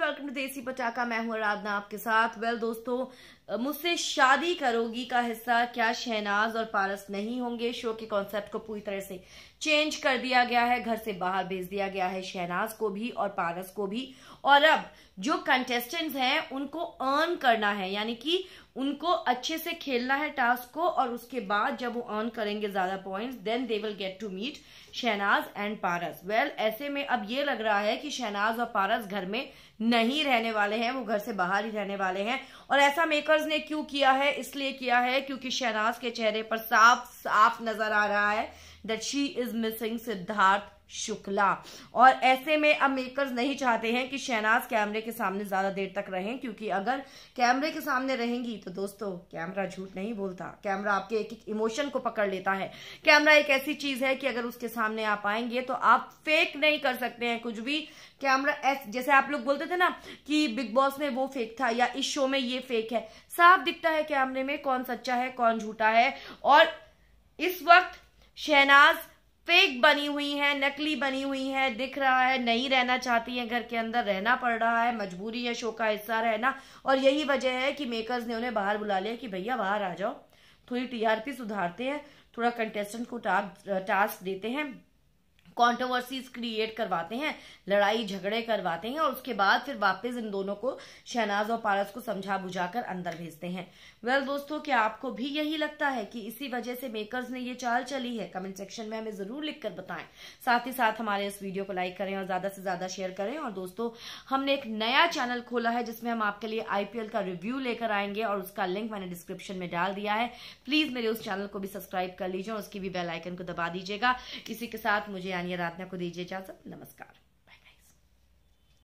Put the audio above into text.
welcome to देसी पटाखा मैं हूं आराधना आपके साथ वेल well, दोस्तों मुझसे शादी करोगी का हिस्सा क्या शहनाज और पारस नहीं होंगे शो के कॉन्सेप्ट को पूरी तरह से चेंज कर दिया गया है घर से बाहर भेज दिया गया है शहनाज को भी और पारस को भी और अब जो कंटेस्टेंट्स हैं उनको अर्न करना है यानी कि उनको अच्छे से खेलना है टास्क को और उसके बाद जब वो अर्न करेंगे ज्यादा points then they will get to meet Shehnaaz and Paras well ऐसे में अब ये लग रहा है कि शहनाज और पारस घर में नहीं रहने वाले हैं वो घर से बाहर ही रहने वाले हैं और ऐसा मेकर्स ने क्यों किया है इसलिए किया है क्योंकि शहनाज के चेहरे पर साफ साफ नजर आ रहा है that she is missing Siddharth Shukla और ऐसे में अब मेकर्स नहीं चाहते हैं कि शहनाज कैमरे के सामने ज़्यादा देर तक रहें क्योंकि अगर कैमरे के सामने रहेंगी तो दोस्तों कैमरा झूठ नहीं बोलता कैमरा आपके एक एक इमोशन को पकड़ लेता है कैमरा एक ऐसी चीज़ है कि अगर उसके सामने आप आएंगे तो आप फेक नहीं कर सकते हैं कुछ भी कैमरा ऐस जैसे आप लोग बोलते थे ना कि बिग बॉस में वो फेक था या इस शो में ये फेक है साफ दिखता है कैमरे में कौन सच्चा है कौन झूठा है और इस वक्त शहनाज फेक बनी हुई हैं नकली बनी हुई हैं दिख रहा है नहीं रहना चाहती हैं घर के अंदर रहना पड़ रहा है मजबूरी है शो का हिस्सा रहना और यही वजह है कि मेकर्स ने उन्हें बाहर बुला लिया कि भैया बाहर आ जाओ थोड़ी टीआरपी सुधारते हैं थोड़ा कंटेस्टेंट को टास्क देते हैं कॉन्ट्रोवर्सीज क्रिएट करवाते हैं लड़ाई झगड़े करवाते हैं और उसके बाद फिर वापस इन दोनों को शहनाज और पारस को समझा बुझाकर अंदर भेजते हैं वेल well, दोस्तों क्या आपको भी यही लगता है कि इसी वजह से मेकर्स ने ये चाल चली है कमेंट सेक्शन में हमें जरूर लिखकर बताएं साथ ही साथ हमारे इस वीडियो को लाइक करें और ज्यादा से ज्यादा शेयर करें और दोस्तों हमने एक नया चैनल खोला है जिसमें हम आपके लिए आईपीएल का रिव्यू लेकर आएंगे और उसका लिंक मैंने डिस्क्रिप्शन में डाल दिया है प्लीज मेरे उस चैनल को भी सब्सक्राइब कर लीजिए और उसकी भी बेलाइकन को दबा दीजिएगा इसी के साथ मुझे जानिए आराधना को दीजिए इजाजत नमस्कार